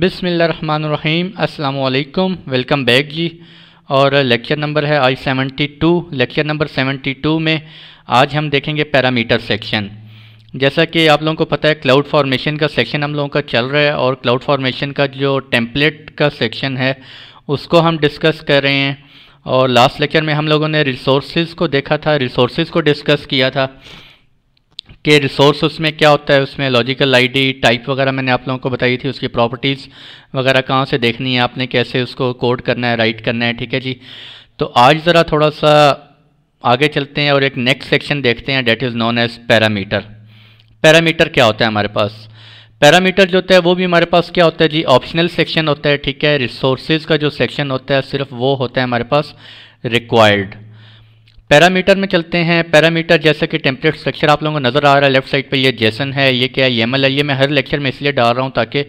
बिसमीम् अल्लाम welcome back जी और lecture number है आई seventy two lecture number seventy two में आज हम देखेंगे पैरामीटर सेक्शन जैसा कि आप लोगों को पता है क्लाउड फॉर्मेशन का सेक्शन हम लोगों का चल रहा है और क्लाउड फॉर्मेशन का जो टेम्पलेट का सेक्शन है उसको हम डिस्कस कर रहे हैं और लास्ट लेक्चर में हम लोगों ने रिसोर्सेज को देखा था रिसोर्सेज को डिस्कस किया था के रिसोर्स उसमें क्या होता है उसमें लॉजिकल आईडी टाइप वगैरह मैंने आप लोगों को बताई थी उसकी प्रॉपर्टीज़ वगैरह कहाँ से देखनी है आपने कैसे उसको कोड करना है राइट करना है ठीक है जी तो आज ज़रा थोड़ा सा आगे चलते हैं और एक नेक्स्ट सेक्शन देखते हैं that is known as parameter parameter क्या होता है हमारे पास पैरामीटर जो होता है वो भी हमारे पास क्या होता है जी ऑप्शनल सेक्शन होता है ठीक है रिसोर्सेज का जो सेक्शन होता है सिर्फ वो होता है हमारे पास रिक्वायर्ड पैरामीटर में चलते हैं पैरामीटर जैसे कि टेम्पलेट स्ट्रक्चर आप लोगों को नज़र आ रहा है लेफ्ट साइड पे ये जेसन है ये क्या है एमएल है ये मैं हर लेक्चर में इसलिए डाल रहा हूँ ताकि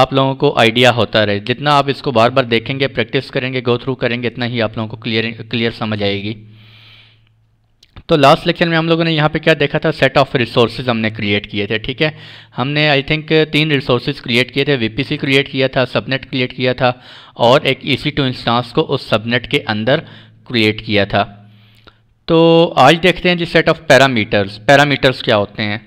आप लोगों को आइडिया होता रहे जितना आप इसको बार बार देखेंगे प्रैक्टिस करेंगे गो थ्रू करेंगे इतना ही आप लोगों को क्लियर क्लियर समझ आएगी तो लास्ट लेक्चर में हम लोगों ने यहाँ पे क्या देखा था सेट ऑफ रिसोर्सेज हमने क्रिएट किए थे ठीक है हमने आई थिंक तीन रिसोर्सेज क्रिएट किए थे वीपीसी क्रिएट किया था सबनेट क्रिएट किया था और एक ई सी टू इंस्टांस को उस सबनेट के अंदर क्रिएट किया था तो आज देखते हैं जी सेट ऑफ पैरामीटर्स पैरामीटर्स क्या होते हैं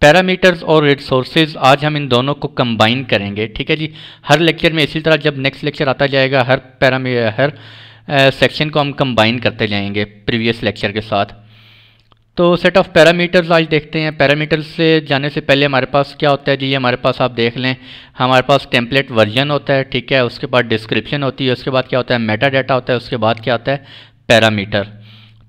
पैरामीटर्स और रिसोर्सेज आज हम इन दोनों को कंबाइन करेंगे ठीक है जी हर लेक्चर में इसी तरह जब नेक्स्ट लेक्चर आता जाएगा हर पैरामी हर सेक्शन को हम कंबाइन करते जाएंगे प्रीवियस लेक्चर के साथ तो सेट ऑफ पैरामीटर्स आज देखते हैं पैरामीटर्स से जाने से पहले हमारे पास क्या होता है जी हमारे पास आप देख लें हमारे पास टेम्पलेट वर्जन होता है ठीक है उसके बाद डिस्क्रिप्शन होती है उसके बाद क्या होता है मेटा डाटा होता है उसके बाद क्या होता है पैरामीटर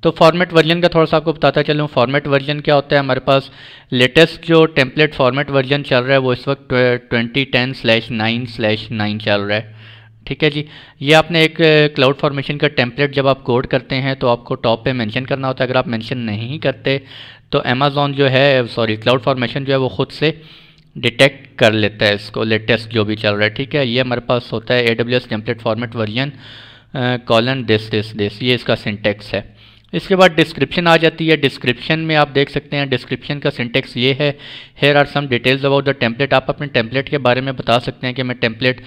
तो फॉर्मेट वर्जन का थोड़ा सा आपको बताता चलूँ फॉर्मेट वर्जन क्या होता है हमारे पास लेटेस्ट जो टेम्पलेट फॉर्मेट वर्जन चल रहा है वो इस वक्त twenty ten slash nine slash nine चल रहा है ठीक है जी ये आपने एक क्लाउड फॉर्मेशन का टेम्पलेट जब आप कोड करते हैं तो आपको टॉप पे मेंशन करना होता है अगर आप मेंशन नहीं करते तो अमेजोन जो है सॉरी क्लाउड फॉर्मेशन जो है वो ख़ुद से डिटेक्ट कर लेता है इसको लेटेस्ट जो भी चल रहा है ठीक है ये हमारे पास होता है A W S template format version colon this this this ये इसका सिंटेक्स है इसके बाद डिस्क्रिप्शन आ जाती है डिस्क्रिप्शन में आप देख सकते हैं डिस्क्रिप्शन का सिंटेक्स ये है here are some details about the template आप अपने टेम्पलेट के बारे में बता सकते हैं कि मैं टेम्पलेट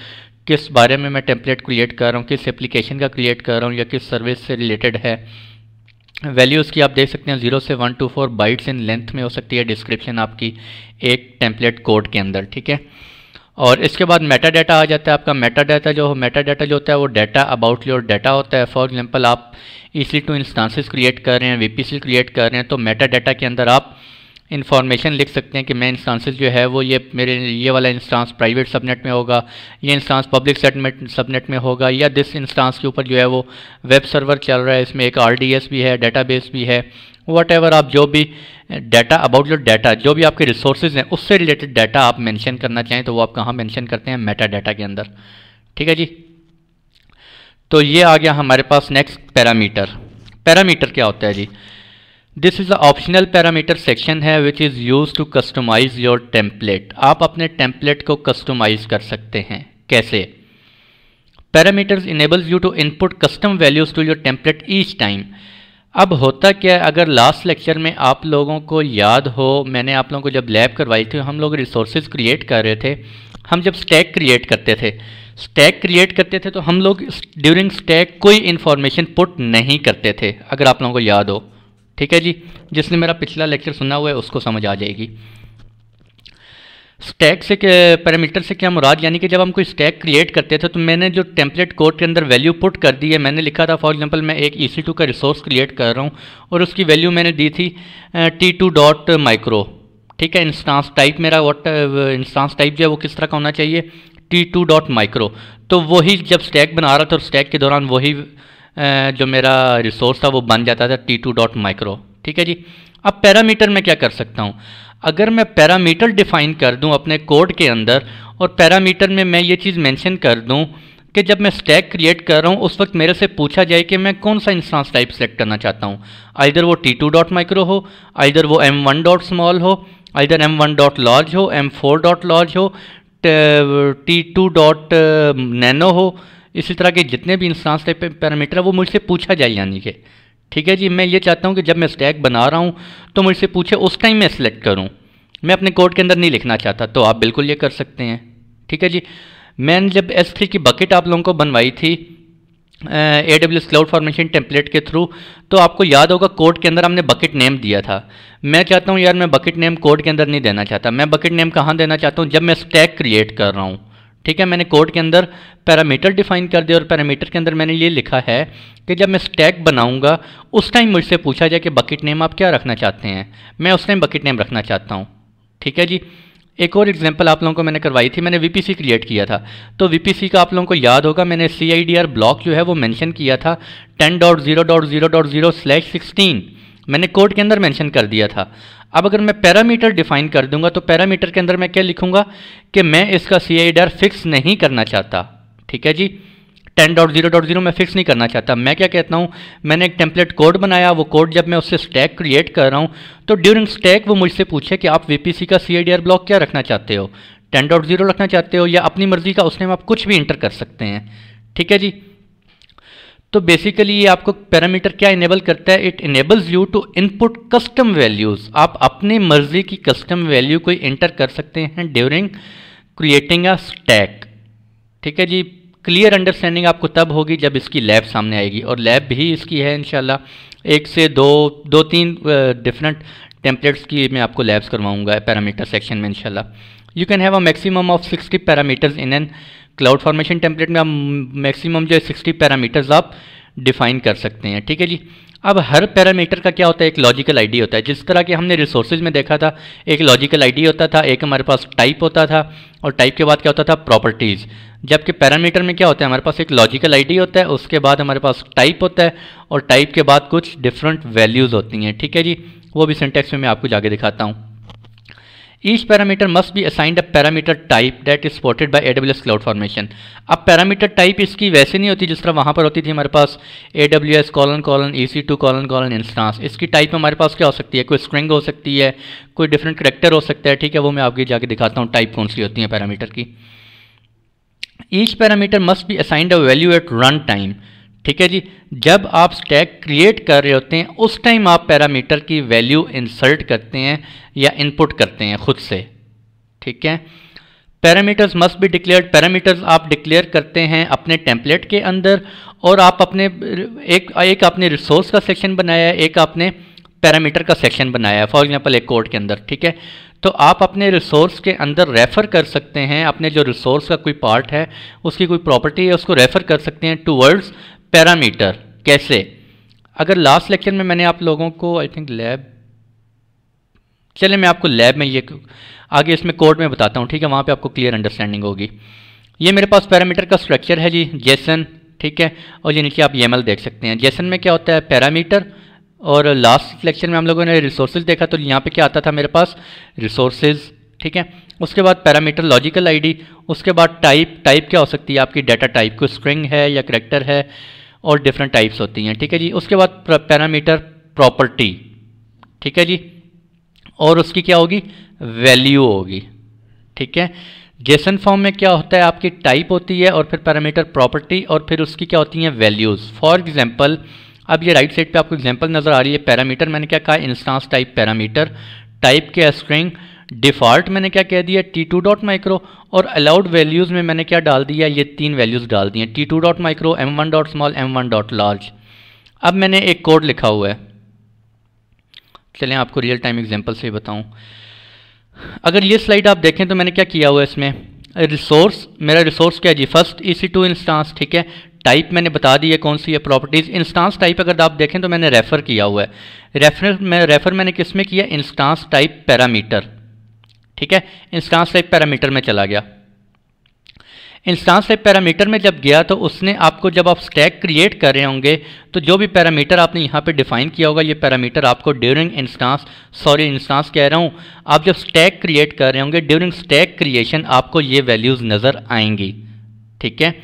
किस बारे में मैं टेम्पलेट क्रिएट कर रहा हूँ किस एप्लीकेशन का क्रिएट कर रहा हूँ या किस सर्विस से रिलेटेड है वैल्यूज़ की आप देख सकते हैं जीरो से one two four bytes in length में हो सकती है डिस्क्रिप्शन आपकी एक टेम्पलेट कोड के अंदर ठीक है और इसके बाद मेटा डाटा आ जाता है आपका मेटा डाटा जो हो मेटा डाटा जो होता है वो डाटा अबाउट योर डाटा होता है फॉर एग्जांपल आप इसली टू इंस्टांसिस क्रिएट कर रहे हैं वीपीसी क्रिएट कर रहे हैं तो मेटा डाटा के अंदर आप इन्फॉर्मेशन लिख सकते हैं कि मैं इंस्टांसिस जो है वो ये मेरे ये वाला इंस्टांस प्राइवेट सबनेट में होगा ये इंस्टांस पब्लिक सबनेट सबनेट में होगा या दिस इंस्टांस के ऊपर जो है वो वेब सर्वर चल रहा है इसमें एक आर भी है बेस भी है वट एवर आप जो भी डाटा अबाउट योर डाटा जो भी आपके रिसोर्सेज हैं उससे रिलेटेड डाटा आप मेंशन करना चाहें तो वो आप कहाँ मेंशन करते हैं मेटा डाटा के अंदर ठीक है जी तो ये आ गया हमारे पास नेक्स्ट पैरामीटर पैरामीटर क्या होता है जी this is a optional parameter section है which is use to customize your template आप अपने टेम्पलेट को कस्टमाइज कर सकते हैं कैसे parameters enables you to input custom values to your template each time अब होता क्या है अगर लास्ट लेक्चर में आप लोगों को याद हो मैंने आप लोगों को जब लैब करवाई थी हम लोग रिसोर्सेज क्रिएट कर रहे थे हम जब स्टैक क्रिएट करते थे स्टैक क्रिएट करते थे तो हम लोग ड्यूरिंग स्टैक कोई इन्फॉर्मेशन पुट नहीं करते थे अगर आप लोगों को याद हो ठीक है जी जिसने मेरा पिछला लेक्चर सुना हुआ है उसको समझ आ जाएगी स्टैक से पैरामीटर से क्या मुराद यानी कि जब हम कोई स्टैक क्रिएट करते थे तो मैंने जो टेम्पलेट कोड के अंदर वैल्यू पुट कर दी है मैंने लिखा था फॉर एग्जांपल मैं एक ई का रिसोर्स क्रिएट कर रहा हूँ और उसकी वैल्यू मैंने दी थी टी टू डॉट माइक्रो ठीक है इंस्टांस टाइप मेरा वॉट इंस्टांस टाइप जो है वो किस तरह का होना चाहिए टी टू डॉट माइक्रो तो वही जब स्टैक बना रहा था और स्टैक के दौरान वही जो मेरा रिसोर्स था वो बन जाता था टी टू डॉट माइक्रो ठीक है जी अब पैरामीटर में क्या कर सकता हूँ अगर मैं पैरामीटर डिफाइन कर दूं अपने कोड के अंदर और पैरामीटर में मैं ये चीज़ मेंशन कर दूं कि जब मैं स्टैक क्रिएट कर रहा हूँ उस वक्त मेरे से पूछा जाए कि मैं कौन सा इंस्टांस टाइप सेलेक्ट करना चाहता हूँ आइधर वो टी टू डॉट माइक्रो हो आइधर वो एम वन डॉट स्मॉल हो either M one dot large हो एम फोर डॉट लॉज हो टी टू डॉट नैनो हो इसी तरह के जितने भी इंस्टांस टाइप पैरामीटर है वो मुझसे पूछा जाए यानी कि ठीक है जी मैं ये चाहता हूँ कि जब मैं स्टैक बना रहा हूँ तो मुझसे पूछे उस टाइम मैं सिलेक्ट करूँ मैं अपने कोड के अंदर नहीं लिखना चाहता तो आप बिल्कुल ये कर सकते हैं ठीक है जी मैंने जब एस थ्री की बकेट आप लोगों को बनवाई थी A W cloud formation template के थ्रू तो आपको याद होगा कोड के अंदर हमने बकेट नेम दिया था मैं चाहता हूँ यार मैं बकेट नेम कोड के अंदर नहीं देना चाहता मैं बकेट नेम कहाँ देना चाहता हूँ जब मैं स्टैक क्रिएट कर रहा हूँ ठीक है मैंने कोड के अंदर पैरामीटर डिफाइन कर दिया और पैरामीटर के अंदर मैंने ये लिखा है कि जब मैं स्टैक बनाऊंगा उस टाइम मुझसे पूछा जाए कि बकेट नेम आप क्या रखना चाहते हैं मैं उस टाइम बकेट नेम रखना चाहता हूँ ठीक है जी एक और एग्जांपल आप लोगों को मैंने करवाई थी मैंने वी क्रिएट किया था तो वी का आप लोगों को याद होगा मैंने सी ब्लॉक जो है वो मैंशन किया था ten dot zero dot zero dot zero slash sixteen मैंने कोड के अंदर मेंशन कर दिया था अब अगर मैं पैरामीटर डिफाइन कर दूंगा तो पैरामीटर के अंदर मैं क्या लिखूंगा कि मैं इसका सी आई आर फिक्स नहीं करना चाहता ठीक है जी ten dot zero dot zero मैं फिक्स नहीं करना चाहता मैं क्या कहता हूँ मैंने एक टेम्पलेट कोड बनाया वो कोड जब मैं उससे स्टैक क्रिएट कर रहा हूँ तो ड्यूरिंग स्टैक वो मुझसे पूछे कि आप सी का C I D R block क्या रखना चाहते हो टेन डॉट जीरो रखना चाहते हो या अपनी मर्जी का उसने आप कुछ भी इंटर कर सकते हैं ठीक है जी तो बेसिकली ये आपको पैरामीटर क्या इनेबल करता है it enables you to input custom values आप अपनी मर्जी की कस्टम वैल्यू को इंटर कर सकते हैं ड्यूरिंग क्रिएटिंग अ स्टैक ठीक है जी क्लियर अंडरस्टैंडिंग आपको तब होगी जब इसकी लैब सामने आएगी और लैब भी इसकी है इनशाला एक से दो दो तीन डिफरेंट टेम्पलेट्स की मैं आपको लैब्स करवाऊंगा पैरामीटर सेक्शन में इनशाला you can have a maximum of sixty parameters in an cloud formation template में आप मैक्सिमम जो है सिक्सटी पैरामीटर्स आप डिफाइन कर सकते हैं ठीक है जी अब हर पैरामीटर का क्या होता है एक लॉजिकल आईडी होता है जिस तरह के हमने रिसोर्सेज में देखा था एक लॉजिकल आईडी होता था एक हमारे पास टाइप होता था और टाइप के बाद क्या होता था प्रॉपर्टीज़ जबकि पैरामीटर में क्या होता है हमारे पास एक लॉजिकल आईडी होता है उसके बाद हमारे पास टाइप होता है और टाइप के बाद कुछ डिफरेंट वैल्यूज़ होती हैं ठीक है जी वो भी सेंटेक्स में मैं आपको जाके दिखाता हूँ Each parameter must be assigned a parameter type that is supported by AWS Cloud Formation. अब पैरामीटर टाइप इसकी वैसे नहीं होती जिस तरह वहाँ पर होती थी हमारे पास A W S colon colon E C two colon colon instance इसकी टाइप हमारे पास क्या हो सकती है कोई स्ट्रिंग हो सकती है कोई डिफरेंट करेक्टर हो सकता है ठीक है वो मैं आपके जाके दिखाता हूँ टाइप कौन सी होती है पैरामीटर की each parameter must be assigned a value at run time ठीक है जी जब आप स्टैक क्रिएट कर रहे होते हैं उस टाइम आप पैरामीटर की वैल्यू इंसर्ट करते हैं या इनपुट करते हैं खुद से ठीक है parameters must be declared parameters आप डिक्लेयर करते हैं अपने टेम्पलेट के अंदर और आप अपने एक एक आपने रिसोर्स का सेक्शन बनाया है एक आपने पैरामीटर का सेक्शन बनाया है फॉर एग्जाम्पल एक कोड के अंदर ठीक है तो आप अपने रिसोर्स के अंदर रेफ़र कर सकते हैं अपने जो रिसोर्स का कोई पार्ट है उसकी कोई प्रॉपर्टी है उसको रेफ़र कर सकते हैं वर्ड्स पैरामीटर कैसे अगर लास्ट लेक्चर में मैंने आप लोगों को आई थिंक लैब चलिए मैं आपको लैब में ये आगे इसमें कोड में बताता हूँ ठीक है वहाँ पे आपको क्लियर अंडरस्टैंडिंग होगी ये मेरे पास पैरामीटर का स्ट्रक्चर है जी जेसन ठीक है और ये नीचे आप ये देख सकते हैं जेसन में क्या होता है पैरामीटर और लास्ट लेक्चर में हम लोगों ने रिसोर्सेज देखा तो यहाँ पे क्या आता था मेरे पास रिसोर्सेज ठीक है उसके बाद पैरामीटर लॉजिकल आईडी उसके बाद टाइप टाइप क्या हो सकती है आपकी डाटा टाइप को स्ट्रिंग है या करेक्टर है और डिफरेंट टाइप्स होती हैं ठीक है जी उसके बाद पैरामीटर प्रॉपर्टी ठीक है जी और उसकी क्या होगी वैल्यू होगी ठीक है जेसन फॉर्म में क्या होता है आपकी टाइप होती है और फिर पैरामीटर प्रॉपर्टी और फिर उसकी क्या होती हैं वैल्यूज़ फॉर एग्जांपल अब ये राइट साइड पे आपको एग्जांपल नज़र आ रही है पैरामीटर मैंने क्या कहा इंस्टांस टाइप पैरामीटर टाइप के स्ट्रिंग डिफ़ॉल्ट मैंने क्या कह दिया टी टू डॉट माइक्रो और अलाउड वैल्यूज़ में मैंने क्या डाल दिया ये तीन वैल्यूज़ डाल दी हैं T two dot micro M one dot small M one dot large अब मैंने एक कोड लिखा हुआ है चलें आपको रियल टाइम एग्जांपल से बताऊं अगर ये स्लाइड आप देखें तो मैंने क्या किया हुआ है इसमें रिसोर्स मेरा रिसोर्स क्या है जी first E C two instance ठीक है टाइप मैंने बता दी है कौन सी है प्रॉपर्टीज़ इंस्टांस टाइप अगर आप देखें तो मैंने रेफ़र किया हुआ है रेफर मैं रेफ़र मैंने किस में किया इंस्टांस टाइप पैरामीटर ठीक है इंस्टांस टाइप पैरामीटर में चला गया इंस्टांस टाइप पैरामीटर में जब गया तो उसने आपको जब आप स्टैक क्रिएट कर रहे होंगे तो जो भी पैरामीटर आपने यहाँ पे डिफाइन किया होगा ये पैरामीटर आपको ड्यूरिंग इंस्टांस सॉरी इंस्टांस कह रहा हूँ आप जब स्टैक क्रिएट कर रहे होंगे ड्यूरिंग स्टैक क्रिएशन आपको ये वैल्यूज़ नज़र आएंगी ठीक है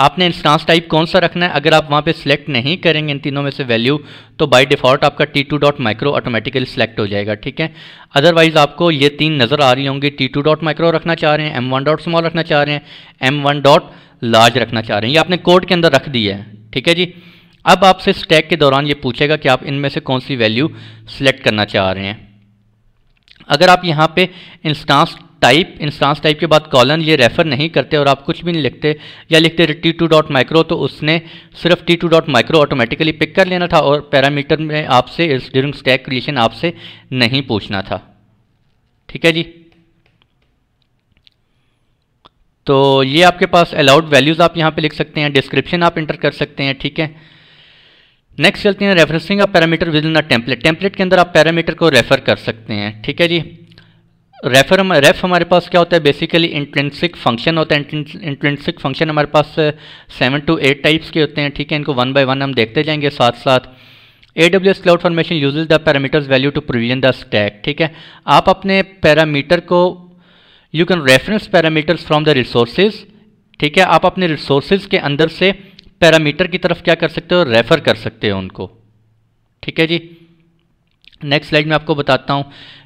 आपने इंस्टांस टाइप कौन सा रखना है अगर आप वहाँ पे सिलेक्ट नहीं करेंगे इन तीनों में से वैल्यू तो बाय डिफ़ॉल्ट आपका T two dot micro automatically select हो जाएगा ठीक है अदरवाइज़ आपको ये तीन नज़र आ रही होंगी टी टू डॉट माइक्रो रखना चाह रहे हैं एम वन डॉट स्मॉल रखना चाह रहे हैं एम वन डॉट लार्ज रखना चाह रहे हैं ये आपने कोड के अंदर रख दिया है ठीक है जी अब आपसे स्टैक के दौरान ये पूछेगा कि आप इनमें से कौन सी वैल्यू सिलेक्ट करना चाह रहे हैं अगर आप यहाँ पे इंस्टांस टाइप इंस्टांस टाइप के बाद कॉलन ये रेफर नहीं करते और आप कुछ भी नहीं लिखते या लिखते टी टू डॉट माइक्रो तो उसने सिर्फ T two dot micro automatically pick कर लेना था और पैरामीटर में आपसे इस ड्यूरिंग स्टैक क्रिएशन आपसे नहीं पूछना था ठीक है जी तो ये आपके पास अलाउड वैल्यूज़ आप यहाँ पे लिख सकते हैं डिस्क्रिप्शन आप इंटर कर सकते हैं ठीक है नेक्स्ट चलते हैं referencing of parameter within a template template के अंदर आप पैरामीटर को रेफर कर सकते हैं ठीक है जी रेफर हम रेफ हमारे पास क्या होता है बेसिकली इंट्रेंसिक फंक्शन होता है इंट्रेंसिक फंक्शन हमारे पास सेवन टू एट टाइप्स के होते हैं ठीक है इनको वन बाय वन हम देखते जाएंगे साथ साथ A W S cloud formation use the parameters value to provision the stack ठीक है आप अपने पैरामीटर को you can reference parameters from the resources ठीक है आप अपने रिसोर्सेज के अंदर से पैरामीटर की तरफ क्या कर सकते हो रेफ़र कर सकते हो उनको ठीक है जी नेक्स्ट स्लाइड में आपको बताता हूँ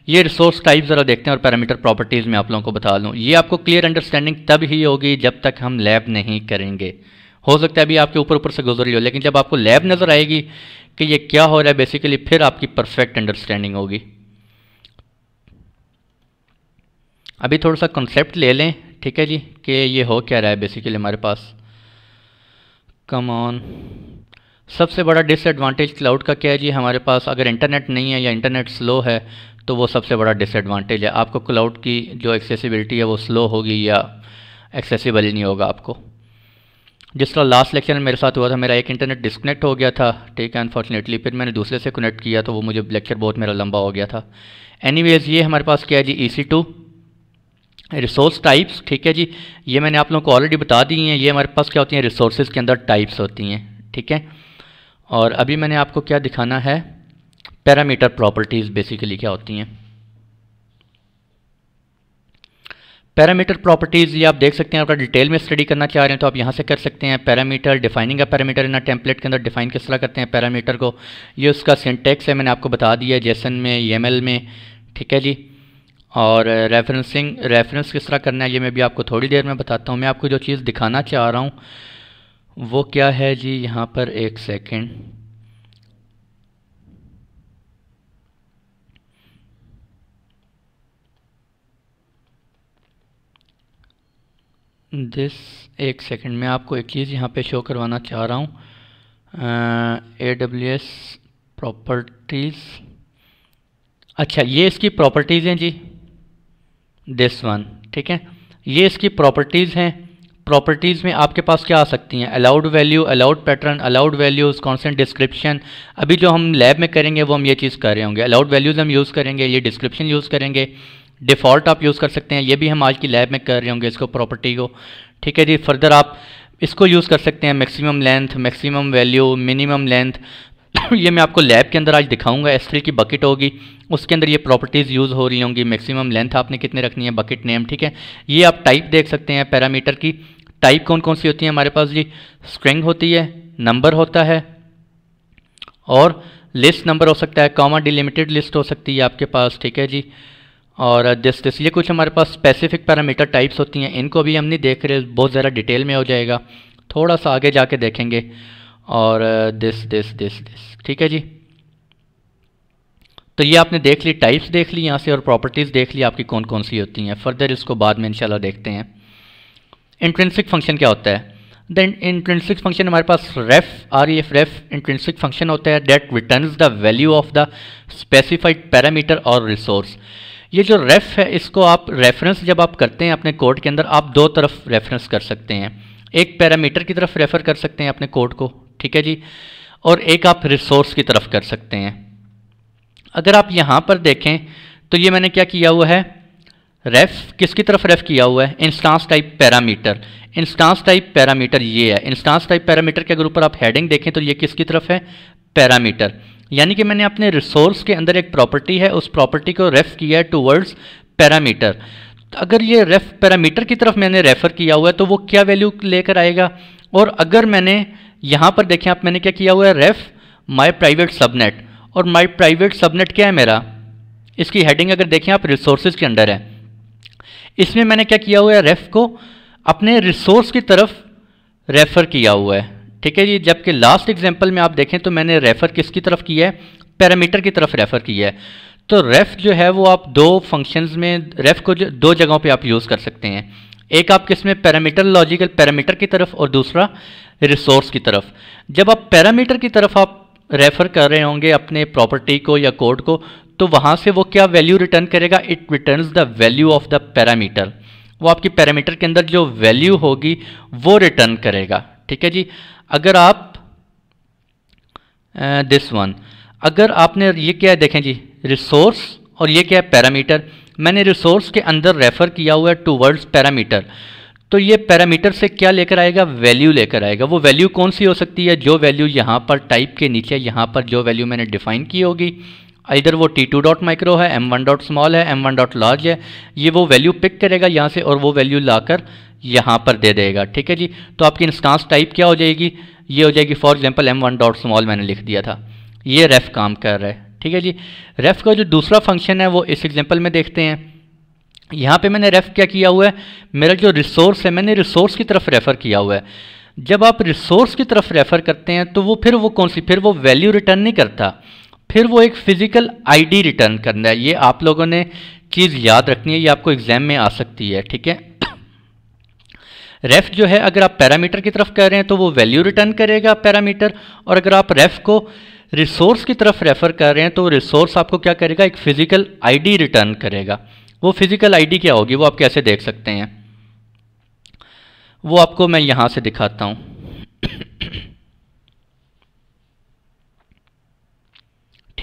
ये रिसोर्स टाइप ज़रा देखते हैं और पैरामीटर प्रॉपर्टीज़ में आप लोगों को बता लूँ ये आपको क्लियर अंडरस्टैंडिंग तब ही होगी जब तक हम लैब नहीं करेंगे हो सकता है अभी आपके ऊपर ऊपर से गुजर रही हो लेकिन जब आपको लैब नज़र आएगी कि ये क्या हो रहा है बेसिकली फिर आपकी परफेक्ट अंडरस्टैंडिंग होगी अभी थोड़ा सा कॉन्सेप्ट ले लें ठीक है जी कि ये हो क्या रहा है बेसिकली हमारे पास कम ऑन सबसे बड़ा डिसएडवांटेज क्लाउड का क्या है जी हमारे पास अगर इंटरनेट नहीं है या इंटरनेट स्लो है तो वो सबसे बड़ा डिसएडवांटेज है आपको क्लाउड की जो एक्सेसिबिलिटी है वो स्लो होगी या एक्सेसिबल नहीं होगा आपको जिस तरह लास्ट लेक्चर में मेरे साथ हुआ था मेरा एक इंटरनेट डिस्कनेक्ट हो गया था ठीक है अनफॉर्चुनेटली फिर मैंने दूसरे से कनेक्ट किया तो वो मुझे लेक्चर बहुत मेरा लंबा हो गया था एनीवेज ये हमारे पास क्या है जी E C two resource types ठीक है जी ये मैंने आप लोगों को ऑलरेडी बता दी हैं ये हमारे पास क्या होती हैं रिसोर्स के अंदर टाइप्स होती हैं ठीक है और अभी मैंने आपको क्या दिखाना है पैरामीटर प्रॉपर्टीज़ बेसिकली क्या होती हैं पैरामीटर प्रॉपर्टीज़ ये आप देख सकते हैं अगर डिटेल में स्टडी करना चाह रहे हैं तो आप यहाँ से कर सकते हैं पैरामीटर डिफाइनिंग का पैरामीटर इन टेम्पलेट के अंदर डिफाइन किस तरह करते हैं पैरामीटर को ये उसका सिंटेक्स है मैंने आपको बता दिया जैसन में ई में ठीक है जी और रेफरेंसिंग रेफरेंस किस तरह करना है ये मैं भी आपको थोड़ी देर में बताता हूँ मैं आपको जो चीज़ दिखाना चाह रहा हूँ वो क्या है जी यहाँ पर एक सेकेंड दिस एक सेकंड मैं आपको एक चीज़ यहाँ पे शो करवाना चाह रहा हूँ ए डब्ल्यू एस प्रॉपर्टीज़ अच्छा ये इसकी प्रॉपर्टीज़ हैं जी दिस वन ठीक है ये इसकी प्रॉपर्टीज़ हैं प्रॉपर्टीज़ में आपके पास क्या आ सकती हैं allowed value allowed pattern allowed values constraint description अभी जो हम लैब में करेंगे वो हम ये चीज़ कर रहे होंगे अलाउड वैल्यूज़ हम यूज़ करेंगे ये डिस्क्रिप्शन यूज़ करेंगे डिफ़ॉल्ट आप यूज़ कर सकते हैं ये भी हम आज की लैब में कर रहे होंगे इसको प्रॉपर्टी को ठीक है जी फर्दर आप इसको यूज़ कर सकते हैं maximum length maximum value minimum length ये मैं आपको लैब के अंदर आज दिखाऊंगा एस की बकेट होगी उसके अंदर ये प्रॉपर्टीज़ यूज़ हो रही होंगी मैक्सिमम लेंथ आपने कितने रखनी है बकेट नेम ठीक है ये आप टाइप देख सकते हैं पैरामीटर की टाइप कौन कौन सी होती है हमारे पास जी स्क्रिंग होती है नंबर होता है और लिस्ट नंबर हो सकता है कॉमा डिलिमिटेड लिस्ट हो सकती है आपके पास ठीक है जी और दिस दिस ये कुछ हमारे पास स्पेसिफिक पैरामीटर टाइप्स होती हैं इनको भी हम नहीं देख रहे बहुत ज़्यादा डिटेल में हो जाएगा थोड़ा सा आगे जाके देखेंगे और दिस दिस दिस दिस ठीक है जी तो ये आपने देख ली टाइप्स देख ली यहाँ से और प्रॉपर्टीज़ देख ली आपकी कौन कौन सी होती हैं फर्दर इसको बाद में इंशाल्लाह देखते हैं इंट्रेंसिक फंक्शन क्या होता है देन इंट्रेंसिक फंक्शन हमारे पास ref R E F ref intrinsic function होता है that return the value of the specified parameter और रिसोर्स ये जो रेफ है इसको आप रेफरेंस जब आप करते हैं अपने कोड के अंदर आप दो तरफ रेफरेंस कर सकते हैं एक पैरामीटर की तरफ रेफ़र कर सकते हैं अपने कोड को ठीक है जी और एक आप रिसोर्स की तरफ कर सकते हैं अगर आप यहाँ पर देखें तो ये मैंने क्या किया हुआ है रेफ किसकी तरफ रेफ किया हुआ है instance type parameter instance type parameter ये है इंस्टांस टाइप पैरामीटर के अगर ऊपर आप हेडिंग देखें तो ये किसकी तरफ है पैरामीटर यानी कि मैंने अपने रिसोर्स के अंदर एक प्रॉपर्टी है उस प्रॉपर्टी को रेफ किया है टूवर्ड्स पैरामीटर तो अगर ये रेफ पैरामीटर की तरफ मैंने रेफ़र किया हुआ है तो वो क्या वैल्यू लेकर आएगा और अगर मैंने यहाँ पर देखें आप मैंने क्या किया हुआ है रेफ माय प्राइवेट सबनेट और माय प्राइवेट सबनेट क्या है मेरा इसकी हेडिंग अगर देखें आप रिसोर्सेज के अंडर है इसमें मैंने क्या किया हुआ है रेफ को अपने रिसोर्स की तरफ रेफ़र किया हुआ है ठीक है जी जबकि लास्ट एग्जाम्पल में आप देखें तो मैंने रेफ़र किसकी तरफ किया है पैरामीटर की तरफ रेफ़र किया है तो रेफ़ जो है वो आप दो फंक्शंस में रेफ़ को जो दो जगहों पे आप यूज़ कर सकते हैं एक आप किस में पैरामीटर लॉजिकल पैरामीटर की तरफ और दूसरा रिसोर्स की तरफ जब आप पैरामीटर की तरफ आप रेफ़र कर रहे होंगे अपने प्रॉपर्टी को या कोड को तो वहाँ से वो क्या वैल्यू रिटर्न करेगा it return the value of the parameter वो आपकी पैरामीटर के अंदर जो वैल्यू होगी वो रिटर्न करेगा ठीक है जी अगर आप दिस वन अगर आपने ये क्या है देखें जी रिसोर्स और ये क्या है पैरामीटर मैंने रिसोर्स के अंदर रेफ़र किया हुआ है टू वर्ड्स पैरामीटर तो ये पैरामीटर से क्या लेकर आएगा वैल्यू लेकर आएगा वो वैल्यू कौन सी हो सकती है जो वैल्यू यहाँ पर टाइप के नीचे यहाँ पर जो वैल्यू मैंने डिफाइन की होगी इधर वो टी टू डॉट माइक्रो है एम वन डॉट स्मॉल है एम वन डॉट लार्ज है ये वो वैल्यू पिक करेगा यहाँ से और वो वैल्यू लाकर यहाँ पर दे देगा ठीक है जी तो आपकी इंस्टांस टाइप क्या हो जाएगी ये हो जाएगी for example M one dot small मैंने लिख दिया था ये रेफ काम कर रहा है ठीक है जी रेफ का जो दूसरा फंक्शन है वो इस एग्जाम्पल में देखते हैं यहाँ पर मैंने रेफ़ क्या किया हुआ है मेरा जो रिसोर्स है मैंने रिसोर्स की तरफ रेफ़र किया हुआ है जब आप रिसोर्स की तरफ रेफ़र करते हैं तो वो फिर वो कौन सी फिर वो वैल्यू रिटर्न नहीं करता फिर वो एक फ़िज़िकल आईडी रिटर्न करना है ये आप लोगों ने चीज़ याद रखनी है ये आपको एग्ज़ाम में आ सकती है ठीक है रेफ जो है अगर आप पैरामीटर की तरफ कह रहे हैं तो वो वैल्यू रिटर्न करेगा पैरामीटर और अगर आप रेफ को रिसोर्स की तरफ रेफ़र कर रहे हैं तो रिसोर्स आपको क्या करेगा एक फ़िज़िकल आईडी रिटर्न करेगा वो फ़िज़िकल आईडी क्या होगी वो आप कैसे देख सकते हैं वो आपको मैं यहां से दिखाता हूँ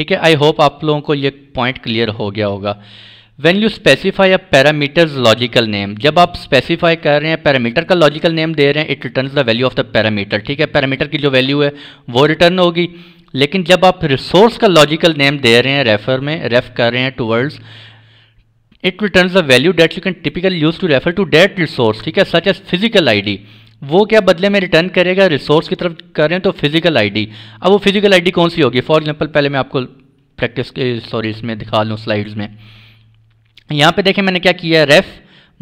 ठीक है आई होप आप लोगों को ये पॉइंट क्लियर हो गया होगा when you specify a parameters logical name जब आप स्पेसिफाई कर रहे हैं पैरामीटर का लॉजिकल नेम दे रहे हैं it return the value of the parameter ठीक है पैरामीटर की जो वैल्यू है वो रिटर्न होगी लेकिन जब आप रिसोर्स का लॉजिकल नेम दे रहे हैं रेफर में रेफ कर रहे हैं towards it return the value that you can typical use to refer to that resource ठीक है सच एज फिजिकल डी वो क्या बदले में रिटर्न करेगा रिसोर्स की तरफ कर रहे हैं तो फिजिकल आईडी अब वो फिजिकल आईडी कौन सी होगी फॉर एग्जांपल पहले मैं आपको प्रैक्टिस के सॉरी इसमें दिखा लूँ स्लाइड्स में यहाँ पे देखें मैंने क्या किया है ref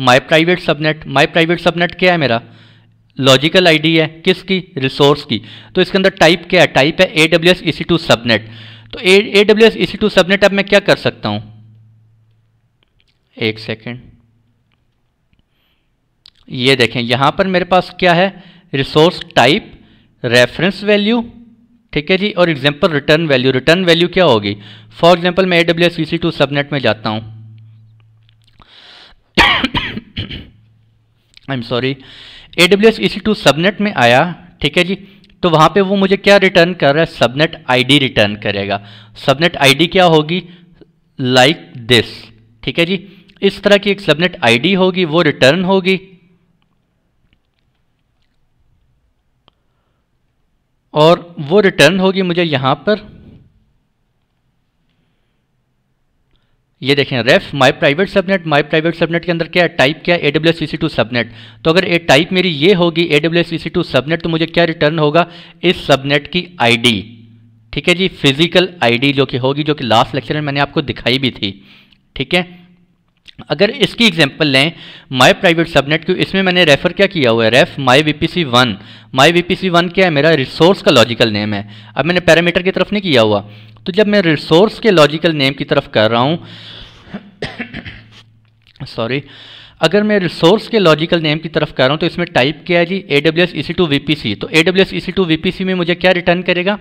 my private subnet my private subnet क्या है मेरा लॉजिकल आईडी है किसकी रिसोर्स की तो इसके अंदर टाइप क्या है टाइप है A W S E C two subnet तो A W S E C two subnet अब मैं क्या कर सकता हूँ एक सेकेंड ये देखें यहाँ पर मेरे पास क्या है रिसोर्स टाइप रेफरेंस वैल्यू ठीक है जी और example return value return value क्या होगी फॉर एग्जाम्पल मैं A W S C C two subnet में जाता हूँ I am sorry A W S C C two subnet में आया ठीक है जी तो वहाँ पे वो मुझे क्या रिटर्न कर रहा है सबनेट आईडी रिटर्न करेगा सबनेट आईडी क्या होगी लाइक like दिस ठीक है जी इस तरह की एक सबनेट आईडी होगी वो रिटर्न होगी और वो रिटर्न होगी मुझे यहाँ पर ये देखें ref my private subnet my private subnet के अंदर क्या है टाइप क्या है ए सी टू सबनेट तो अगर ए टाइप मेरी ये होगी A W C two subnet तो मुझे क्या रिटर्न होगा इस सबनेट की आईडी ठीक है जी फिजिकल आईडी जो कि होगी जो कि लास्ट लेक्चर में मैंने आपको दिखाई भी थी ठीक है अगर इसकी एग्जांपल लें माय प्राइवेट सबनेट क्यों इसमें मैंने रेफर क्या किया हुआ है ref my VPC one my VPC one क्या है मेरा रिसोर्स का लॉजिकल नेम है अब मैंने पैरामीटर की तरफ नहीं किया हुआ तो जब मैं रिसोर्स के लॉजिकल नेम की तरफ कर रहा हूँ सॉरी अगर मैं रिसोर्स के लॉजिकल नेम की तरफ कर रहा हूँ तो इसमें टाइप क्या है जी A W S E C two V P C तो A W S E C two V P C में मुझे क्या रिटर्न करेगा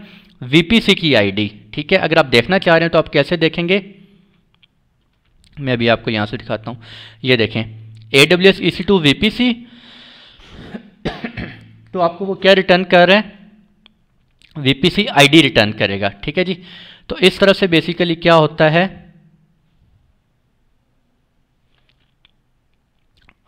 वी पी सी की आई डी ठीक है अगर आप देखना चाह रहे हैं तो आप कैसे देखेंगे मैं अभी आपको यहाँ से दिखाता हूँ ये देखें A W S E C two V P C तो आपको वो क्या रिटर्न कर रहे हैं V P C I D return करेगा ठीक है जी तो इस तरह से बेसिकली क्या होता है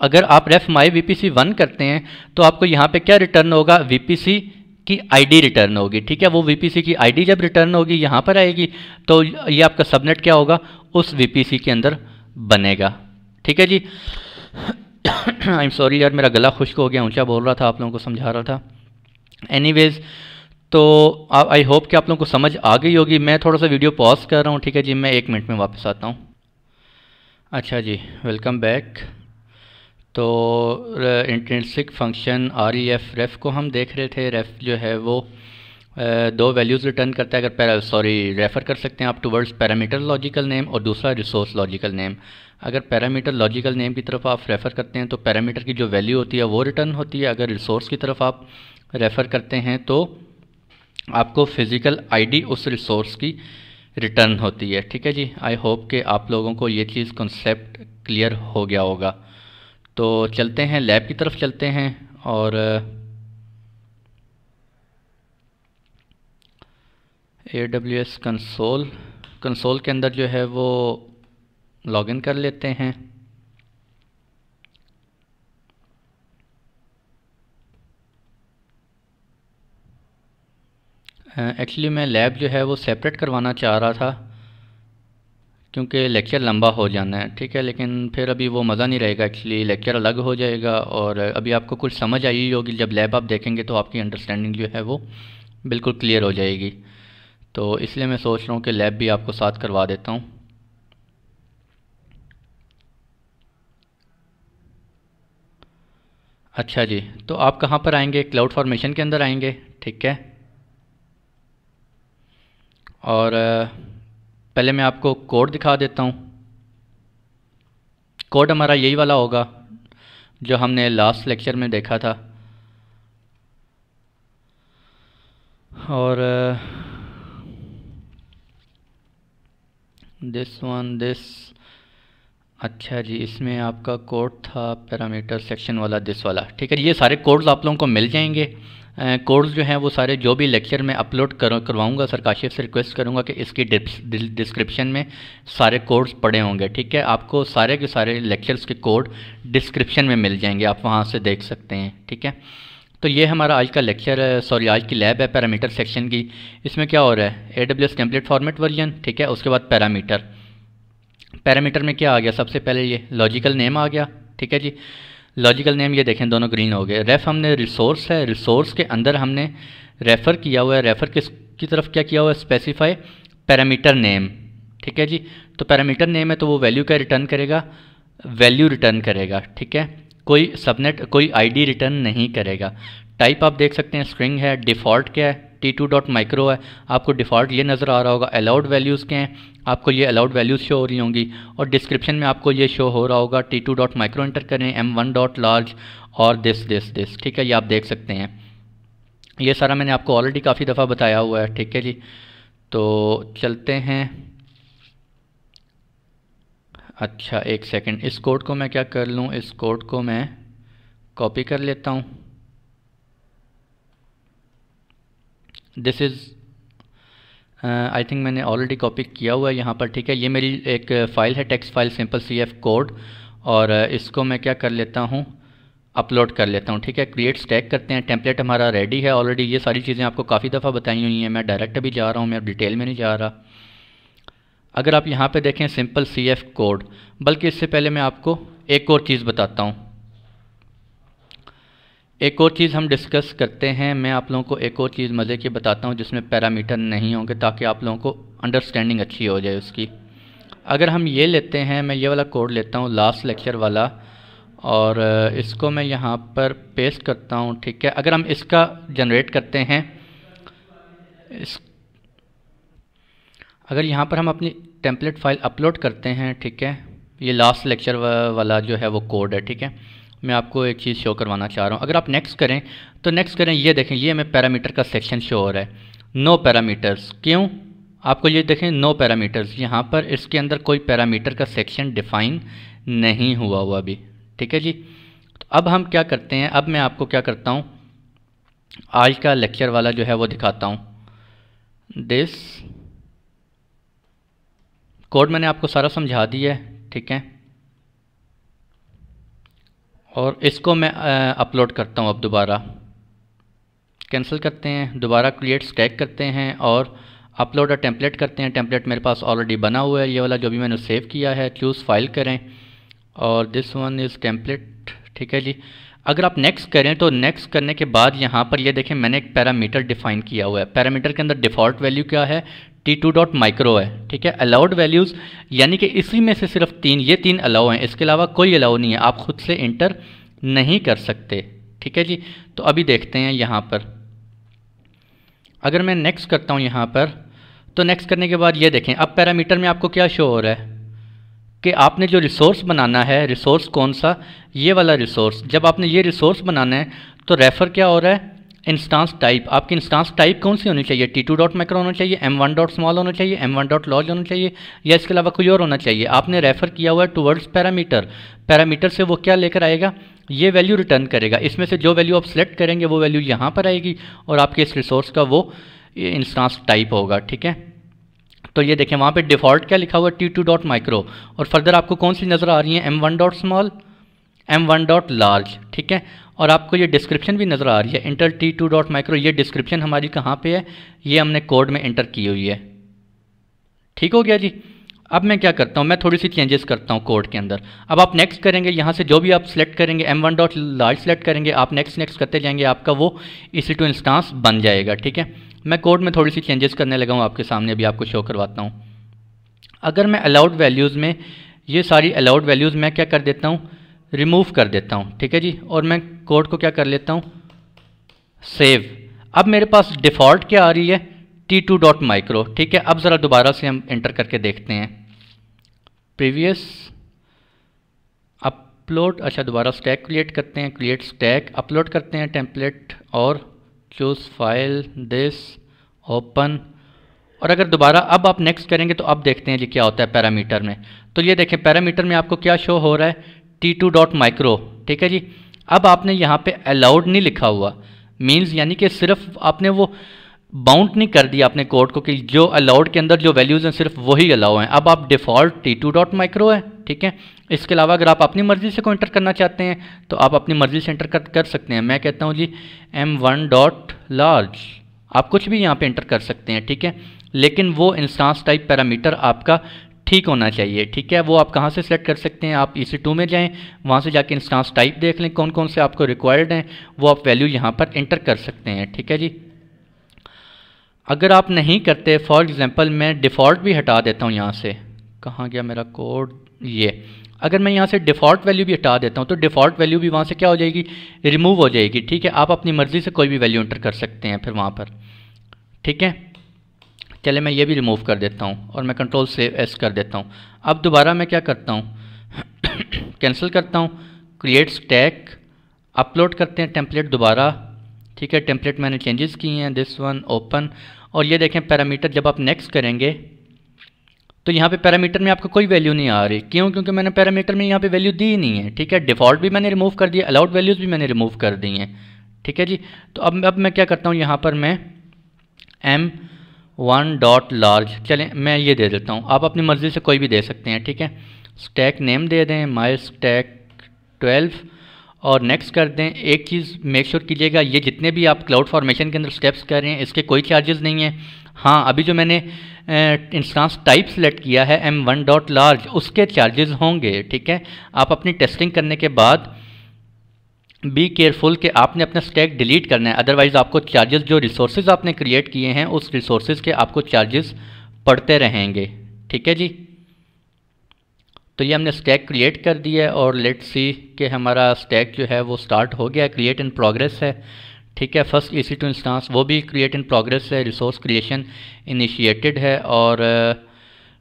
अगर आप ref my V P C one करते हैं तो आपको यहाँ पे क्या रिटर्न होगा वी पी सी की आईडी रिटर्न होगी ठीक है वो वीपीसी की आईडी जब रिटर्न होगी यहाँ पर आएगी तो ये आपका सबनेट क्या होगा उस वीपीसी के अंदर बनेगा ठीक है जी आई एम सॉरी यार मेरा गला खुश्क हो गया ऊंचा बोल रहा था आप लोगों को समझा रहा था एनीवेज़ तो आई होप कि आप लोगों को समझ आ गई होगी मैं थोड़ा सा वीडियो पॉज कर रहा हूँ ठीक है जी मैं एक मिनट में वापस आता हूँ अच्छा जी वेलकम बैक तो intrinsic function R E F ref को हम देख रहे थे रेफ जो है वो दो वैल्यूज़ रिटर्न करता है अगर सॉरी रेफ़र कर सकते हैं आप टूवर्ड्स पैरामीटर लॉजिकल नेम और दूसरा रिसोर्स लॉजिकल नेम अगर पैरामीटर लॉजिकल नेम की तरफ आप रेफ़र करते हैं तो पैरामीटर की जो वैल्यू होती है वो रिटर्न होती है अगर रिसोर्स की तरफ आप रेफ़र करते हैं तो आपको फ़िज़िकल आईडी उस रिसोर्स की रिटर्न होती है ठीक है जी आई होप कि आप लोगों को ये चीज़ कॉन्सेप्ट क्लियर हो गया होगा तो चलते हैं लैब की तरफ चलते हैं और A W S console console के अंदर जो है वो लॉगिन कर लेते हैं एक्चुअली मैं लैब जो है वो सेपरेट करवाना चाह रहा था क्योंकि लेक्चर लंबा हो जाना है ठीक है लेकिन फिर अभी वो मज़ा नहीं रहेगा एक्चुअली लेक्चर अलग हो जाएगा और अभी आपको कुछ समझ आई होगी जब लैब आप देखेंगे तो आपकी अंडरस्टैंडिंग जो है वो बिल्कुल क्लियर हो जाएगी तो इसलिए मैं सोच रहा हूँ कि लैब भी आपको साथ करवा देता हूँ अच्छा जी तो आप कहाँ पर आएंगे क्लाउड फॉर्मेशन के अंदर आएंगे ठीक है और पहले मैं आपको कोड दिखा देता हूँ कोड हमारा यही वाला होगा जो हमने लास्ट लेक्चर में देखा था और दिस वन दिस अच्छा जी इसमें आपका कोड था पैरामीटर सेक्शन वाला दिस वाला ठीक है ये सारे कोड्स आप लोगों को मिल जाएंगे कोर्स जो हैं वो सारे जो भी लेक्चर मैं अपलोड कर करवाऊँगा सर काशिफ से रिक्वेस्ट करूँगा कि इसकी डिस्क्रिप्शन में सारे कोर्स पड़े होंगे ठीक है आपको सारे के सारे लेक्चर्स के कोड डिस्क्रिप्शन में मिल जाएंगे आप वहाँ से देख सकते हैं ठीक है तो ये हमारा आज का लेक्चर सॉरी आज की लैब है पैरामीटर सेक्शन की इसमें क्या हो रहा है A W S template format version ठीक है उसके बाद पैरामीटर पैरामीटर में क्या आ गया सबसे पहले ये लॉजिकल नेम आ गया ठीक है जी लॉजिकल नेम ये देखें दोनों ग्रीन हो गए रेफ़ हमने रिसोर्स है रिसोर्स के अंदर हमने रेफ़र किया हुआ है रेफ़र किस की तरफ क्या किया हुआ है स्पेसिफाई पैरामीटर नेम ठीक है जी तो पैरामीटर नेम है तो वो वैल्यू क्या रिटर्न करेगा वैल्यू रिटर्न करेगा ठीक है कोई सबनेट कोई आईडी रिटर्न नहीं करेगा टाइप आप देख सकते हैं स्ट्रिंग है डिफ़ॉल्ट क्या है टी टू डॉट माइक्रो है आपको डिफ़ॉल्ट ये नज़र आ रहा होगा अलाउड वैल्यूज़ के हैं आपको ये अलाउड वैल्यूज़ शो हो रही होंगी और डिस्क्रिप्शन में आपको ये शो हो रहा होगा T two dot micro enter करें एम वन डॉट लार्ज और दिस दिस दिस ठीक है ये आप देख सकते हैं ये सारा मैंने आपको ऑलरेडी काफ़ी दफ़ा बताया हुआ है ठीक है जी तो चलते हैं अच्छा एक सेकेंड इस कोड को मैं क्या कर लूँ इस कोड को मैं कॉपी कर लेता हूँ दिस इज़ आई थिंक मैंने ऑलरेडी कॉपी किया हुआ है यहाँ पर ठीक है ये मेरी एक फ़ाइल uh, है text file simple C F code और uh, इसको मैं क्या कर लेता हूँ अपलोड कर लेता हूँ ठीक है क्रिएट स्टैक करते हैं टेम्पलेट हमारा रेडी है ऑलरेडी ये सारी चीज़ें आपको काफ़ी दफ़ा बताई हुई हैं मैं डायरेक्ट अभी जा रहा हूँ मैं डिटेल में नहीं जा रहा अगर आप यहाँ पे देखें सिंपल सी एफ कोड बल्कि इससे पहले मैं आपको एक और चीज़ बताता हूँ एक और चीज़ हम डिस्कस करते हैं मैं आप लोगों को एक और चीज़ मज़े की बताता हूँ जिसमें पैरामीटर नहीं होंगे ताकि आप लोगों को अंडरस्टैंडिंग अच्छी हो जाए उसकी अगर हम ये लेते हैं मैं ये वाला कोड लेता हूँ लास्ट लेक्चर वाला और इसको मैं यहाँ पर पेस्ट करता हूँ ठीक है अगर हम इसका जनरेट करते हैं इस अगर यहाँ पर हम अपनी टेम्पलेट फाइल अपलोड करते हैं ठीक है ये लास्ट लेक्चर वाला जो है वो कोड है ठीक है मैं आपको एक चीज़ शो करवाना चाह रहा हूँ अगर आप नेक्स्ट करें तो नेक्स्ट करें ये देखें ये हमें पैरामीटर का सेक्शन शो हो रहा है नो पैरामीटर्स क्यों आपको ये देखें नो पैरामीटर्स यहाँ पर इसके अंदर कोई पैरामीटर का सेक्शन डिफाइन नहीं हुआ हुआ अभी ठीक है जी तो अब हम क्या करते हैं अब मैं आपको क्या करता हूँ आज का लेक्चर वाला जो है वो दिखाता हूँ दिस कोड मैंने आपको सारा समझा दिया है ठीक है और इसको मैं अपलोड करता हूँ अब दोबारा कैंसिल करते हैं दोबारा क्रिएट स्टैक करते हैं और अपलोड और टेम्पलेट करते हैं टेम्पलेट मेरे पास ऑलरेडी बना हुआ है ये वाला जो भी मैंने सेव किया है चूज़ फाइल करें और दिस वन इज़ टेम्पलेट ठीक है जी अगर आप नेक्स्ट करें तो नेक्स्ट करने के बाद यहाँ पर ये देखें मैंने एक पैरामीटर डिफाइन किया हुआ है पैरामीटर के अंदर डिफ़ॉल्ट वैल्यू क्या है टी टू डॉट माइक्रो है ठीक है अलाउड वैल्यूज़ यानी कि इसी में से सिर्फ तीन ये तीन अलाउ हैं इसके अलावा कोई अलाउ नहीं है आप खुद से इंटर नहीं कर सकते ठीक है जी तो अभी देखते हैं यहाँ पर अगर मैं नेक्स्ट करता हूँ यहाँ पर तो नेक्स्ट करने के बाद ये देखें अब पैरामीटर में आपको क्या शो हो रहा है कि आपने जो रिसोर्स बनाना है रिसोर्स कौन सा ये वाला रिसोर्स जब आपने ये रिसोर्स बनाना है तो रेफ़र क्या हो रहा है इंस्टांस टाइप आपकी इंस्टांस टाइप कौन सी होनी चाहिए टी टू डॉट माइक्रो होना चाहिए एम वन डॉट स्मॉल होना चाहिए एम वन डॉट लॉज होना चाहिए या इसके अलावा कोई और होना चाहिए आपने रेफर किया हुआ है टूवर्ड्स पैरामीटर पैरामीटर से वो क्या लेकर आएगा ये वैल्यू रिटर्न करेगा इसमें से जो वैल्यू आप सेलेक्ट करेंगे वो वैल्यू यहाँ पर आएगी और आपके इस रिसोर्स का वो इंस्टांस टाइप होगा ठीक है तो ये देखें वहाँ पर डिफ़ॉल्ट क्या लिखा हुआ है टी टू डॉट माइक्रो और फर्दर आपको कौन सी नज़र आ रही है M one dot small M one dot large ठीक है और आपको ये डिस्क्रिप्शन भी नज़र आ रही है enter T two dot micro ये डिस्क्रिप्शन हमारी कहाँ पे है ये हमने कोड में इंटर की हुई है ठीक हो गया जी अब मैं क्या करता हूँ मैं थोड़ी सी चेंजेस करता हूँ कोड के अंदर अब आप नेक्स्ट करेंगे यहाँ से जो भी आप सेलेक्ट करेंगे M one dot large select करेंगे आप नेक्स्ट नेक्स्ट करते जाएंगे आपका वो इसी टू इंस्टांस बन जाएगा ठीक है मैं कोड में थोड़ी सी चेंजेस करने लगा हूँ आपके सामने अभी आपको शो करवाता हूँ अगर मैं अलाउड वैल्यूज़ में ये सारी अलाउड वैल्यूज़ मैं क्या कर देता हूँ रिमूव कर देता हूँ ठीक है जी और मैं कोड को क्या कर लेता हूँ सेव अब मेरे पास डिफ़ॉल्ट क्या आ रही है टी टू डॉट माइक्रो ठीक है अब ज़रा दोबारा से हम एंटर करके देखते हैं प्रीवियस अपलोड अच्छा दोबारा स्टैक क्रिएट करते हैं क्रिएट स्टैक अपलोड करते हैं टेम्पलेट और चूज़ फाइल दिस ओपन और अगर दोबारा अब आप नेक्स्ट करेंगे तो अब देखते हैं जी क्या होता है पैरामीटर में तो ये देखें पैरामीटर में आपको क्या शो हो रहा है टी टू डॉट माइक्रो ठीक है जी अब आपने यहाँ पे अलाउड नहीं लिखा हुआ मीन्स यानी कि सिर्फ आपने वो बाउंड नहीं कर दिया अपने कोड को कि जो अलाउड के अंदर जो वैल्यूज़ हैं सिर्फ वही अलाउ हैं अब आप default T two dot micro है ठीक है इसके अलावा अगर आप अपनी मर्ज़ी से कोई एंटर करना चाहते हैं तो आप अपनी मर्ज़ी से इंटर कर, कर सकते हैं मैं कहता हूँ जी एम वन डॉट लार्ज आप कुछ भी यहाँ पे इंटर कर सकते हैं ठीक है लेकिन वो इंस्टांस टाइप पैरामीटर आपका ठीक होना चाहिए ठीक है वो आप कहाँ से सेलेक्ट कर सकते हैं आप ई सी टू में जाएं वहाँ से जाके इंस्टांस टाइप देख लें कौन कौन से आपको रिक्वायर्ड हैं वो आप वैल्यू यहाँ पर इंटर कर सकते हैं ठीक है जी अगर आप नहीं करते फॉर एग्ज़ाम्पल मैं डिफ़ॉल्ट भी हटा देता हूँ यहाँ से कहाँ गया मेरा कोड ये अगर मैं यहाँ से डिफ़ॉल्ट वैल्यू भी हटा देता हूँ तो डिफ़ॉल्ट वैल्यू भी वहाँ से क्या हो जाएगी रिमूव हो जाएगी ठीक है आप अपनी मर्ज़ी से कोई भी वैल्यू इंटर कर सकते हैं फिर वहाँ पर ठीक है चले मैं ये भी रिमूव कर देता हूँ और मैं कंट्रोल सेव एस कर देता हूँ अब दोबारा मैं क्या करता हूँ कैंसिल करता हूँ क्रिएट्स टैग अपलोड करते हैं टेम्पलेट दोबारा ठीक है टेम्पलेट मैंने चेंजेस किए हैं दिस वन ओपन और ये देखें पैरामीटर जब आप नेक्स्ट करेंगे तो यहाँ पे पैरामीटर में आपको कोई वैल्यू नहीं आ रही क्यों क्योंकि मैंने पैरामीटर में यहाँ पे वैल्यू दी ही नहीं है ठीक है डिफ़ॉल्ट भी मैंने रिमूव कर दिया अलाउड वैल्यूज़ भी मैंने रिमूव कर दी हैं ठीक है जी तो अब अब मैं क्या करता हूँ यहाँ पर मैं एम वन डॉट लार्ज चलें मैं ये दे देता हूँ आप अपनी मर्ज़ी से कोई भी दे सकते हैं ठीक है स्टैक नेम दे दें माई स्टैक ट्वेल्व और नेक्स्ट कर दें एक चीज़ मेक श्योर कीजिएगा ये जितने भी आप क्लाउड फॉर्मेशन के अंदर स्टेप्स कर रहे हैं इसके कोई चार्जेस नहीं है हाँ अभी जो मैंने इंस्टांस टाइप सेलेक्ट किया है एम वन डॉट लार्ज उसके चार्जेस होंगे ठीक है आप अपनी टेस्टिंग करने के बाद बी केयरफुल कि आपने अपना स्टैक डिलीट करना है अदरवाइज़ आपको चार्जेस जो रिसोर्सेज आपने क्रिएट किए हैं उस रिसोर्सेज के आपको चार्जेस पड़ते रहेंगे ठीक है जी तो ये हमने स्टैक क्रिएट कर दिया है और लेट सी कि हमारा स्टैक जो है वो स्टार्ट हो गया क्रिएट इन प्रोग्रेस है ठीक है first E C two instance वो भी क्रिएट इन प्रोग्रेस है रिसोर्स क्रिएशन इनिशिएटेड है और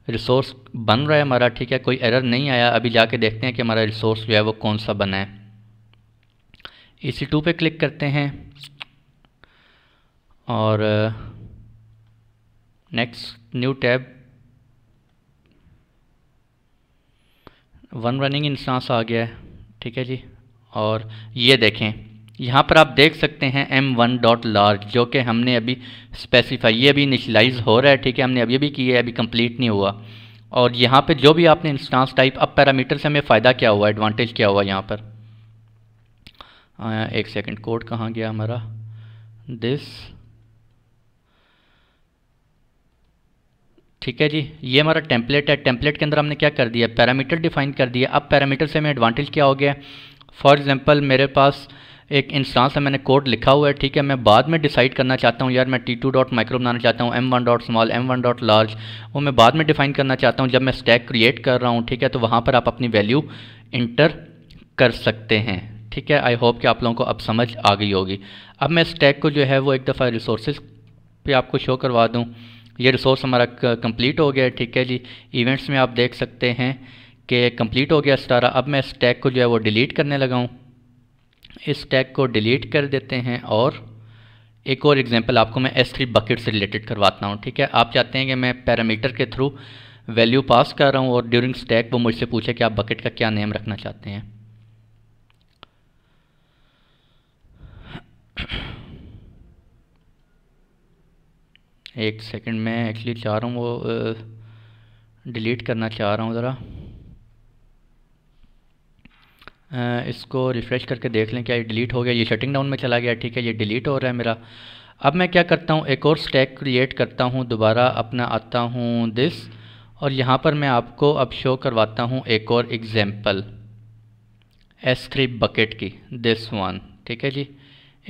रिसोर्स uh, बन रहा है हमारा ठीक है कोई एरर नहीं आया अभी जाके देखते हैं कि हमारा रिसोर्स जो है वो कौन सा बना है ई सी टू पर क्लिक करते हैं और next new tab one running instance आ गया है ठीक है जी और ये देखें यहाँ पर आप देख सकते हैं एम वन डॉट लार्ज जो कि हमने अभी स्पेसिफाई ये अभी इनिशलाइज हो रहा है ठीक है हमने अभी भी किया है अभी कंप्लीट नहीं हुआ और यहाँ पे जो भी आपने इंस्टांस टाइप अब पैरामीटर से हमें फ़ायदा क्या हुआ एडवांटेज क्या हुआ यहाँ पर आया एक सेकंड कोड कहाँ गया हमारा दिस ठीक है जी ये हमारा टेम्पलेट है टेम्पलेट के अंदर हमने क्या कर दिया पैरामीटर डिफाइन कर दिया अब पैरामीटर से हमें एडवांटेज क्या हो गया फॉर एग्जांपल मेरे पास एक इंस्टांस है मैंने कोड लिखा हुआ है ठीक है मैं बाद में डिसाइड करना चाहता हूँ यार मैं टी टू डॉट माइक्रो बनाना चाहता हूँ M one dot small M one dot large वो मैं बाद में डिफाइन करना चाहता हूँ जब मैं स्टैक क्रिएट कर रहा हूँ ठीक है तो वहाँ पर आप अपनी वैल्यू इंटर कर सकते हैं ठीक है आई होप कि आप लोगों को अब समझ आ गई होगी अब मैं स्टैक को जो है वो एक दफ़ा रिसोर्स पे आपको शो करवा दूँ ये रिसोर्स हमारा कंप्लीट हो गया है ठीक है जी इवेंट्स में आप देख सकते हैं कि कंप्लीट हो गया स्टारा अब मैं स्टैक को जो है वो डिलीट करने लगा हूँ इस टैग को डिलीट कर देते हैं और एक और एग्जांपल आपको मैं S3 बकेट से रिलेटेड करवाता हूँ ठीक है आप चाहते हैं कि मैं पैरामीटर के थ्रू वैल्यू पास कर रहा हूँ और ड्यूरिंग स्टैक वो मुझसे पूछे कि आप बकेट का क्या नेम रखना चाहते हैं एक सेकंड मैं एक्चुअली चाह रहा हूँ वो डिलीट करना चाह रहा हूँ ज़रा इसको रिफ़्रेश करके देख लें क्या ये डिलीट हो गया ये शटिंग डाउन में चला गया ठीक है ये डिलीट हो रहा है मेरा अब मैं क्या करता हूँ एक और स्टैक क्रिएट करता हूँ दोबारा अपना आता हूँ दिस और यहाँ पर मैं आपको अब शो करवाता हूँ एक और एग्ज़ैम्पल एस थ्री बकेट की दिस वन ठीक है जी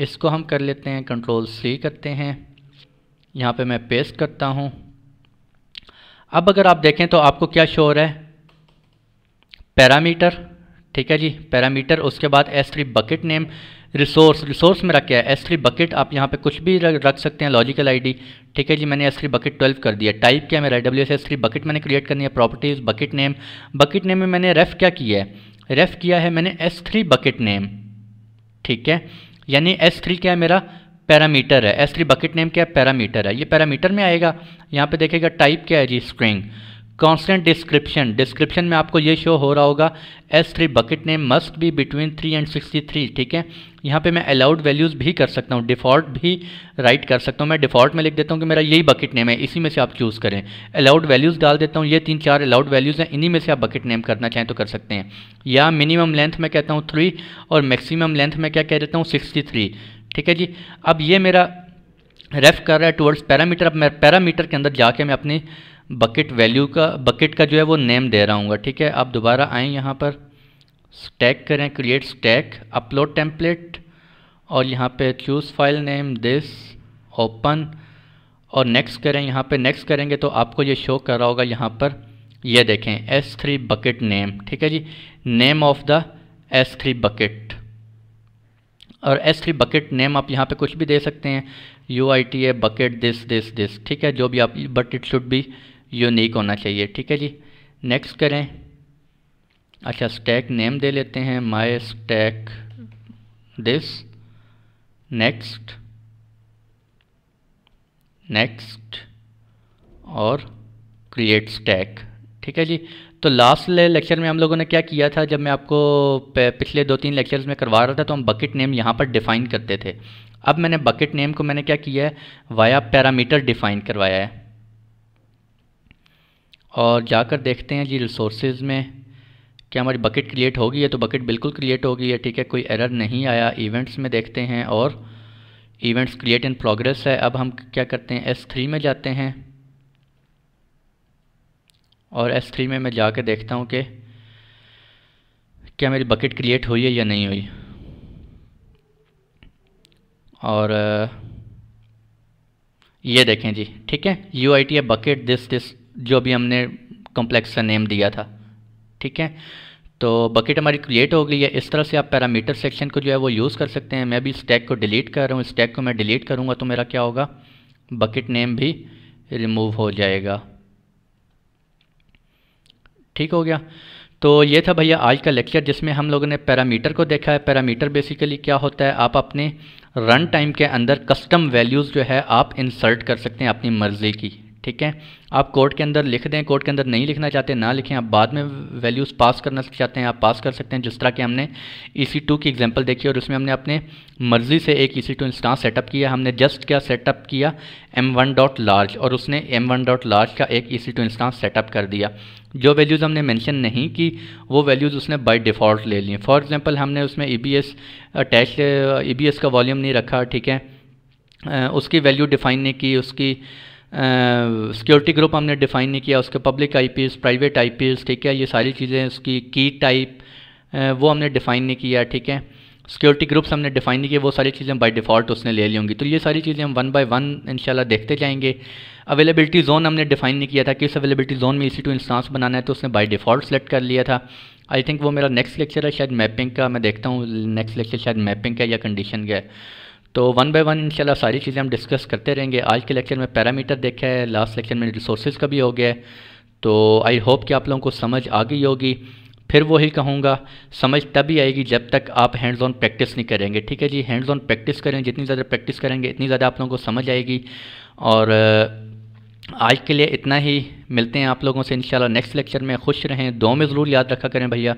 इसको हम कर लेते हैं कंट्रोल सी करते हैं यहाँ पे मैं पेस्ट करता हूँ अब अगर आप देखें तो आपको क्या शो हो रहा है पैरामीटर ठीक है जी पैरामीटर उसके बाद S three bucket name resource resource में रखे है एस थ्री बकेट आप यहाँ पे कुछ भी रख सकते हैं लॉजिकल आईडी ठीक है जी मैंने एस थ्री बकेट ट्वेल्व कर दिया टाइप क्या मेरा W S S three bucket मैंने क्रिएट करनी है properties bucket name bucket name में मैंने रेफ़ क्या किया है रेफ़ किया है मैंने एस थ्री बकेट नेम ठीक है यानी एस थ्री क्या है मेरा पैरामीटर है एस थ्री बकेट नेम क्या है पैरामीटर है ये पैरामीटर में आएगा यहाँ पे देखेगा टाइप क्या है जी स्ट्रिंग कॉन्स्टेंट डिस्क्रिप्शन डिस्क्रिप्शन में आपको ये शो हो रहा होगा S three bucket name must be between three and sixty three ठीक है यहाँ पे मैं अलाउड वैल्यूज़ भी कर सकता हूँ डिफ़ॉल्ट भी राइट कर सकता हूँ मैं डिफ़ॉल्ट में लिख देता हूँ कि मेरा यही बकेट नेम है इसी में से आप चूज़ करें अलाउड वैल्यूज़ डाल देता हूँ ये तीन चार अलाउड वैल्यूज़ हैं इन्हीं में से आप बकेट नेम करना चाहें तो कर सकते हैं या मिनिमम लेंथ में कहता हूँ थ्री और मैक्सिमम लेंथ में क्या कह देता हूँ सिक्सटी थ्री ठीक है जी अब ये मेरा रेफ़ कर रहा है टूवर्ड्स पैरामीटर अब मैं पैरामीटर के अंदर जाके मैं अपनी बकेट वैल्यू का बकेट का जो है वो नेम दे रहा हूँ ठीक है आप दोबारा आएँ यहाँ पर स्टैक करें क्रिएट स्टैक अपलोड टेम्पलेट और यहाँ पे choose file name this open और नेक्स्ट करें यहाँ पे नेक्स्ट करेंगे तो आपको ये शो कर रहा होगा यहाँ पर ये देखें एस थ्री बकेट नेम ठीक है जी name of the S three bucket और एस थ्री बकेट नेम आप यहाँ पे कुछ भी दे सकते हैं U I T A bucket this this this ठीक है जो भी आप but it should be unique होना चाहिए ठीक है जी नेक्स्ट करें अच्छा स्टैक नेम दे लेते हैं my stack this next next और क्रिएट स्टैक ठीक है जी तो लास्ट लेक्चर में हम लोगों ने क्या किया था जब मैं आपको पिछले दो तीन लेक्चर्स में करवा रहा था तो हम बकेट नेम यहाँ पर डिफ़ाइन करते थे अब मैंने बकेट नेम को मैंने क्या किया है वाया पैरामीटर डिफ़ाइन करवाया है और जाकर देखते हैं जी रिसोर्सेज में क्या हमारी बकेट क्रिएट होगी है तो बकेट बिल्कुल क्रिएट हो गई है ठीक है कोई एरर नहीं आया इवेंट्स में देखते हैं और इवेंट्स क्रिएट इन प्रोग्रेस है अब हम क्या करते हैं एस थ्री में जाते हैं और एस थ्री में मैं जाकर देखता हूँ कि क्या मेरी बकेट क्रिएट हुई है या नहीं हुई और ये देखें जी ठीक है U I T A bucket this this जो भी हमने कॉम्प्लेक्स का नेम दिया था ठीक है तो बकेट हमारी क्रिएट हो गई है इस तरह से आप पैरामीटर सेक्शन को जो है वो यूज़ कर सकते हैं मैं इस स्टैक को डिलीट कर रहा हूँ स्टैक को मैं डिलीट करूँगा तो मेरा क्या होगा बकेट नेम भी रिमूव हो जाएगा ठीक हो गया तो ये था भैया आज का लेक्चर जिसमें हम लोगों ने पैरामीटर को देखा है पैरामीटर बेसिकली क्या होता है आप अपने रन टाइम के अंदर कस्टम वैल्यूज़ जो है आप इंसर्ट कर सकते हैं अपनी मर्ज़ी की ठीक है आप कोर्ट के अंदर लिख दें कोर्ट के अंदर नहीं लिखना चाहते ना लिखें आप बाद में वैल्यूज़ पास करना चाहते हैं आप पास कर सकते हैं जिस तरह के हमने ई सी टू की एग्जांपल देखी और उसमें हमने अपने मर्ज़ी से एक E C two instance setup किया हमने जस्ट क्या सेटअप किया एम वन डॉट लार्ज और उसने एम वन डॉट लार्ज का एक E C two instance setup कर दिया जो वैल्यूज़ हमने मैंशन नहीं की वो वैल्यूज़ उसने बाई डिफ़ॉल्ट ले ली फॉर एग्ज़ाम्पल हमने उसमें E B S attach E B S का वॉल्यूम नहीं रखा ठीक है उसकी वैल्यू डिफ़ाइन नहीं की उसकी सिक्योरिटी ग्रुप हमने डिफ़ाइन नहीं किया उसके पब्लिक आई प्राइवेट आई ठीक है ये सारी चीज़ें उसकी की टाइप वो हमने डिफ़ाइन नहीं किया ठीक है सिक्योरिटी ग्रुप्स हमने डिफाइन नहीं किए वो सारी चीज़ें बाय डिफ़ॉल्ट उसने ले ली होंगी तो ये सारी चीज़ें हम वन बाय वन इंशाल्लाह देखते जाएंगे अवेलेबिलिटी जोन हमने डिफाइन नहीं किया था कि उस अवेलेबिलिटी जोन में इसी टू इंस्टांस बनाना है तो उसने बाय डिफ़ॉल्ट सेलेक्ट कर लिया था आई थिंक वो मेरा नेक्स्ट लेक्चर है शायद मैपिंग का मैं देखता हूँ नेक्स्ट लेक्चर शायद मैपिंग का या कंडीशन का है तो वन बाय वन इंशाल्लाह सारी चीज़ें हम डिस्कस करते रहेंगे आज के लेक्चर में पैरामीटर देखा है लास्ट लेक्चर में रिसोर्सेज का भी हो गया है तो आई होप कि आप लोगों को समझ आ गई होगी फिर वही कहूँगा समझ तभी आएगी जब तक आप हैंड्स ऑन प्रैक्टिस नहीं करेंगे ठीक है जी हैंड्स ऑन प्रैक्टिस करें जितनी ज़्यादा प्रैक्टिस करेंगे इतनी ज़्यादा आप लोगों को समझ आएगी और आज के लिए इतना ही मिलते हैं आप लोगों से इंशाल्लाह नेक्स्ट लेक्चर में खुश रहें दो में ज़रूर याद रखा करें भैया